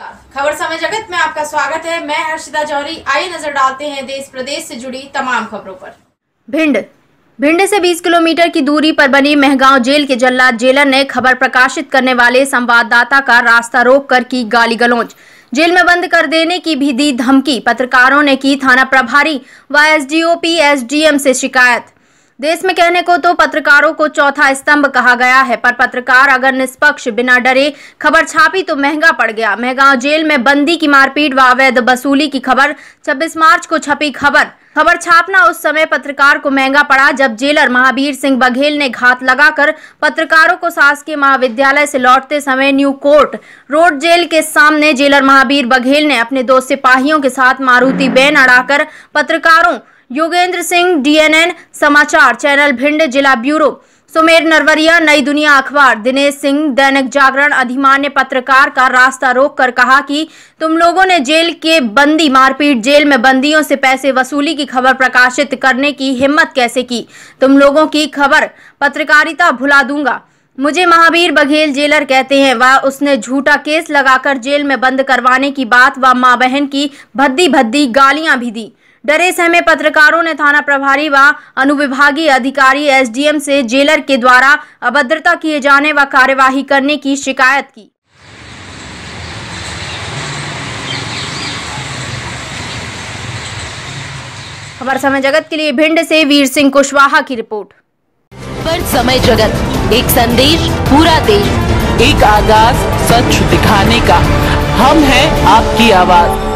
खबर समय जगत में आपका स्वागत है मैं हर्षिता जौहरी आइए नजर डालते हैं देश प्रदेश से जुड़ी तमाम खबरों पर भिंड भिंड से 20 किलोमीटर की दूरी पर बनी महगांव जेल के जल्लाद जेलर ने खबर प्रकाशित करने वाले संवाददाता का रास्ता रोक कर की गाली गलौज जेल में बंद कर देने की भी दी धमकी पत्रकारों ने की थाना प्रभारी व एस पी एसडीएम से शिकायत देश में कहने को तो पत्रकारों को चौथा स्तंभ कहा गया है पर पत्रकार अगर निष्पक्ष बिना डरे खबर छापी तो महंगा पड़ गया महंगा जेल में बंदी की मारपीट व अवैध वसूली की खबर 26 मार्च को छपी खबर खबर छापना उस समय पत्रकार को महंगा पड़ा जब जेलर महावीर सिंह बघेल ने घात लगाकर पत्रकारों को शासकीय महाविद्यालय से लौटते समय न्यू कोर्ट रोड जेल के सामने जेलर महावीर बघेल ने अपने दो सिपाहियों के साथ मारुति बैन अड़ाकर पत्रकारों योगेंद्र सिंह डीएनएन समाचार चैनल भिंड जिला ब्यूरो सुमेर नरवरिया नई दुनिया अखबार दिनेश सिंह दैनिक जागरण अधिमान्य पत्रकार का रास्ता रोक कर कहा कि तुम लोगों ने जेल के बंदी मारपीट जेल में बंदियों से पैसे वसूली की खबर प्रकाशित करने की हिम्मत कैसे की तुम लोगों की खबर पत्रकारिता भुला दूंगा मुझे महावीर बघेल जेलर कहते हैं वह उसने झूठा केस लगाकर जेल में बंद करवाने की बात व माँ बहन की भद्दी भद्दी गालियां भी दी डरे सहमे पत्रकारों ने थाना प्रभारी व अनुविभागीय अधिकारी एसडीएम से जेलर के द्वारा अभद्रता किए जाने व कार्यवाही करने की शिकायत की खबर समय जगत के लिए भिंड से वीर सिंह कुशवाहा की रिपोर्ट पर समय जगत एक संदेश पूरा देश एक आगाज सच दिखाने का हम हैं आपकी आवाज़